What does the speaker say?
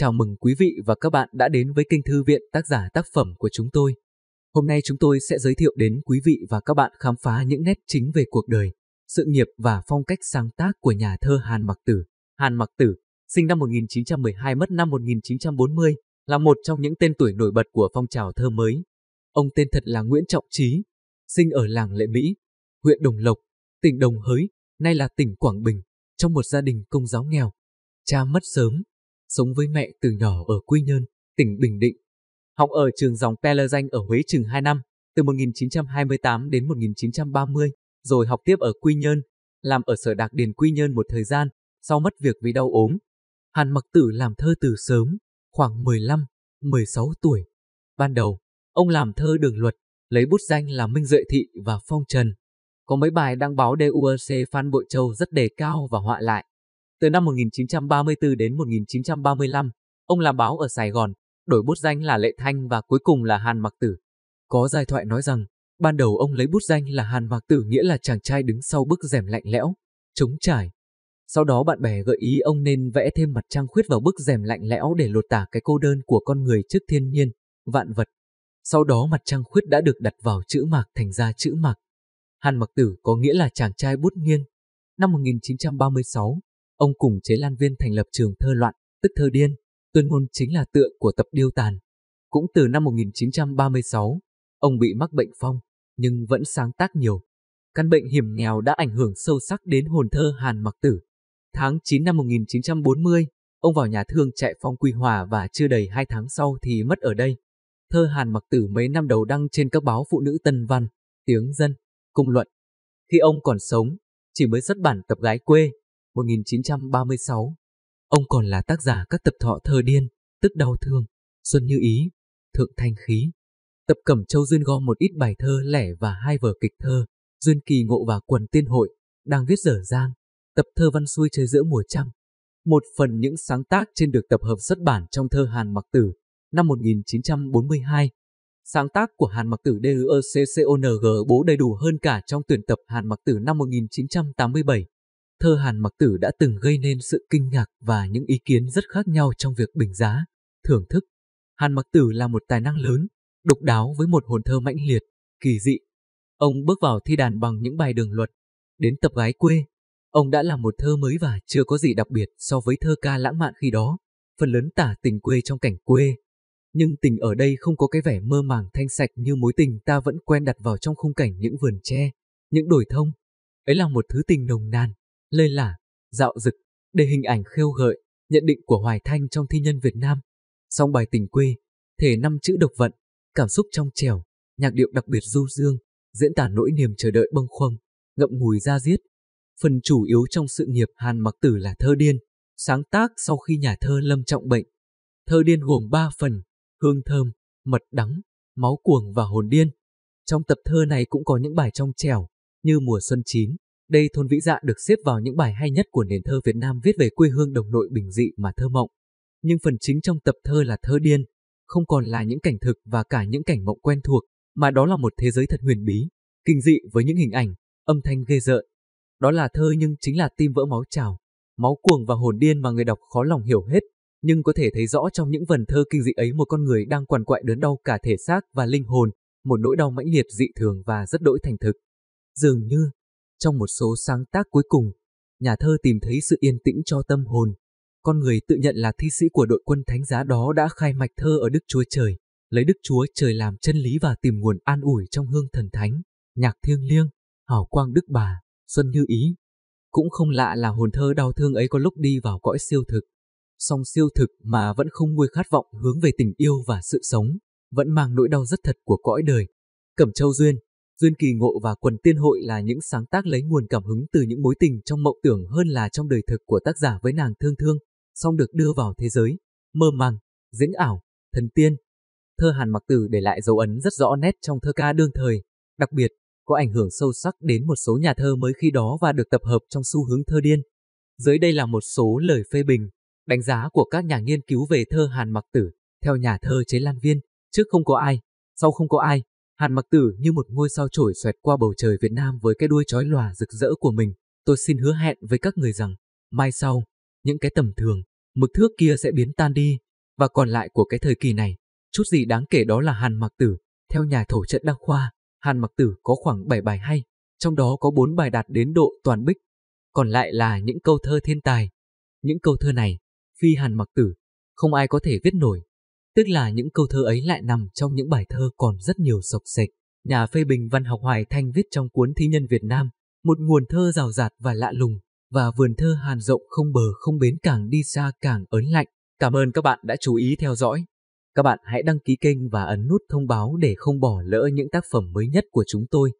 Chào mừng quý vị và các bạn đã đến với kênh Thư viện tác giả tác phẩm của chúng tôi. Hôm nay chúng tôi sẽ giới thiệu đến quý vị và các bạn khám phá những nét chính về cuộc đời, sự nghiệp và phong cách sáng tác của nhà thơ Hàn Mặc Tử. Hàn Mặc Tử, sinh năm 1912 mất năm 1940, là một trong những tên tuổi nổi bật của phong trào thơ mới. Ông tên thật là Nguyễn Trọng Trí, sinh ở làng Lệ Mỹ, huyện Đồng Lộc, tỉnh Đồng Hới, nay là tỉnh Quảng Bình, trong một gia đình công giáo nghèo. Cha mất sớm, sống với mẹ từ nhỏ ở Quy Nhơn, tỉnh Bình Định. Học ở trường dòng Peller ở Huế chừng 2 năm, từ 1928 đến 1930, rồi học tiếp ở Quy Nhơn, làm ở sở đạc điền Quy Nhơn một thời gian, sau mất việc vì đau ốm. Hàn Mặc Tử làm thơ từ sớm, khoảng 15, 16 tuổi. Ban đầu, ông làm thơ đường luật, lấy bút danh là Minh Duệ Thị và Phong Trần. Có mấy bài đăng báo DURC Phan Bội Châu rất đề cao và họa lại. Từ năm 1934 đến 1935, ông làm báo ở Sài Gòn, đổi bút danh là Lệ Thanh và cuối cùng là Hàn Mặc Tử. Có giai thoại nói rằng, ban đầu ông lấy bút danh là Hàn Mặc Tử nghĩa là chàng trai đứng sau bức rèm lạnh lẽo, chống trải. Sau đó bạn bè gợi ý ông nên vẽ thêm mặt trăng khuyết vào bức rèm lạnh lẽo để lột tả cái cô đơn của con người trước thiên nhiên, vạn vật. Sau đó mặt trăng khuyết đã được đặt vào chữ mạc thành ra chữ mạc. Hàn Mặc Tử có nghĩa là chàng trai bút nghiêng. Năm 1936, Ông cùng chế lan viên thành lập trường thơ loạn, tức thơ điên, tuyên ngôn chính là tựa của tập điêu tàn. Cũng từ năm 1936, ông bị mắc bệnh phong, nhưng vẫn sáng tác nhiều. Căn bệnh hiểm nghèo đã ảnh hưởng sâu sắc đến hồn thơ Hàn Mặc Tử. Tháng 9 năm 1940, ông vào nhà thương chạy phong Quy Hòa và chưa đầy 2 tháng sau thì mất ở đây. Thơ Hàn Mặc Tử mấy năm đầu đăng trên các báo phụ nữ Tân Văn, Tiếng Dân, Cung Luận. Khi ông còn sống, chỉ mới xuất bản tập gái quê, 1936. Ông còn là tác giả các tập thọ thơ điên, tức đau thương, xuân như ý, thượng thanh khí. Tập Cẩm Châu Duyên gom một ít bài thơ lẻ và hai vở kịch thơ, Duyên kỳ ngộ và quần tiên hội, đang viết dở dang. Tập thơ văn xuôi chơi giữa mùa trăng. Một phần những sáng tác trên được tập hợp xuất bản trong thơ Hàn Mặc Tử năm 1942. Sáng tác của Hàn Mặc Tử E.C.C.O.N.G bố đầy đủ hơn cả trong tuyển tập Hàn Mặc Tử năm 1987 thơ Hàn Mặc Tử đã từng gây nên sự kinh ngạc và những ý kiến rất khác nhau trong việc bình giá, thưởng thức. Hàn Mặc Tử là một tài năng lớn, độc đáo với một hồn thơ mãnh liệt, kỳ dị. Ông bước vào thi đàn bằng những bài đường luật, đến tập gái quê. Ông đã làm một thơ mới và chưa có gì đặc biệt so với thơ ca lãng mạn khi đó, phần lớn tả tình quê trong cảnh quê. Nhưng tình ở đây không có cái vẻ mơ màng thanh sạch như mối tình ta vẫn quen đặt vào trong khung cảnh những vườn tre, những đồi thông. Ấy là một thứ tình nồng nàn, lơi lả, dạo dực để hình ảnh khêu gợi nhận định của Hoài Thanh trong thi nhân Việt Nam. Song bài tình quê, thể năm chữ độc vận, cảm xúc trong trèo, nhạc điệu đặc biệt du dương, diễn tả nỗi niềm chờ đợi bâng khuâng, ngậm ngùi ra diết. Phần chủ yếu trong sự nghiệp Hàn Mặc Tử là thơ điên, sáng tác sau khi nhà thơ Lâm trọng bệnh. Thơ điên gồm 3 phần, hương thơm, mật đắng, máu cuồng và hồn điên. Trong tập thơ này cũng có những bài trong trèo, như mùa xuân chín, đây thôn Vĩ Dạ được xếp vào những bài hay nhất của nền thơ Việt Nam viết về quê hương đồng nội bình dị mà thơ mộng. Nhưng phần chính trong tập thơ là thơ điên, không còn là những cảnh thực và cả những cảnh mộng quen thuộc, mà đó là một thế giới thật huyền bí, kinh dị với những hình ảnh, âm thanh ghê rợn. Đó là thơ nhưng chính là tim vỡ máu trào, máu cuồng và hồn điên mà người đọc khó lòng hiểu hết, nhưng có thể thấy rõ trong những vần thơ kinh dị ấy một con người đang quằn quại đớn đau cả thể xác và linh hồn, một nỗi đau mãnh liệt dị thường và rất đỗi thành thực. Dường như, trong một số sáng tác cuối cùng, nhà thơ tìm thấy sự yên tĩnh cho tâm hồn. Con người tự nhận là thi sĩ của đội quân thánh giá đó đã khai mạch thơ ở Đức Chúa Trời, lấy Đức Chúa Trời làm chân lý và tìm nguồn an ủi trong hương thần thánh, nhạc thiêng liêng, hào quang Đức Bà, Xuân Như Ý. Cũng không lạ là hồn thơ đau thương ấy có lúc đi vào cõi siêu thực. Song siêu thực mà vẫn không nguôi khát vọng hướng về tình yêu và sự sống, vẫn mang nỗi đau rất thật của cõi đời. Cẩm Châu Duyên Duyên kỳ ngộ và quần tiên hội là những sáng tác lấy nguồn cảm hứng từ những mối tình trong mộng tưởng hơn là trong đời thực của tác giả với nàng thương thương, song được đưa vào thế giới, mơ màng, diễn ảo, thần tiên. Thơ Hàn Mặc Tử để lại dấu ấn rất rõ nét trong thơ ca đương thời, đặc biệt, có ảnh hưởng sâu sắc đến một số nhà thơ mới khi đó và được tập hợp trong xu hướng thơ điên. Dưới đây là một số lời phê bình, đánh giá của các nhà nghiên cứu về thơ Hàn Mặc Tử, theo nhà thơ Chế Lan Viên, trước không có ai, sau không có ai, Hàn mặc tử như một ngôi sao trổi xoẹt qua bầu trời Việt Nam với cái đuôi chói lòa rực rỡ của mình. Tôi xin hứa hẹn với các người rằng, mai sau, những cái tầm thường, mực thước kia sẽ biến tan đi, và còn lại của cái thời kỳ này, chút gì đáng kể đó là Hàn mặc tử. Theo nhà thổ trận Đăng Khoa, Hàn mặc tử có khoảng 7 bài hay, trong đó có 4 bài đạt đến độ toàn bích, còn lại là những câu thơ thiên tài. Những câu thơ này, phi Hàn mặc tử, không ai có thể viết nổi. Tức là những câu thơ ấy lại nằm trong những bài thơ còn rất nhiều sọc sệch. Nhà phê bình văn học Hoài Thanh viết trong cuốn Thi nhân Việt Nam, một nguồn thơ rào rạt và lạ lùng, và vườn thơ hàn rộng không bờ không bến càng đi xa càng ớn lạnh. Cảm ơn các bạn đã chú ý theo dõi. Các bạn hãy đăng ký kênh và ấn nút thông báo để không bỏ lỡ những tác phẩm mới nhất của chúng tôi.